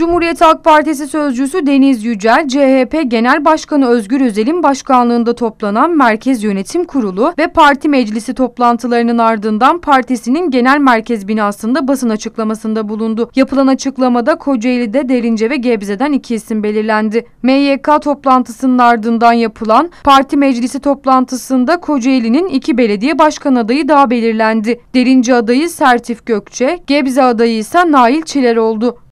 Cumhuriyet Halk Partisi sözcüsü Deniz Yücel, CHP Genel Başkanı Özgür Özel'in başkanlığında toplanan Merkez Yönetim Kurulu ve parti meclisi toplantılarının ardından partisinin genel merkez binasında basın açıklamasında bulundu. Yapılan açıklamada Kocaeli'de Derince ve Gebze'den iki isim belirlendi. MYK toplantısının ardından yapılan parti meclisi toplantısında Kocaeli'nin iki belediye başkan adayı daha belirlendi. Derince adayı Sertif Gökçe, Gebze adayı ise Nail Çiler oldu.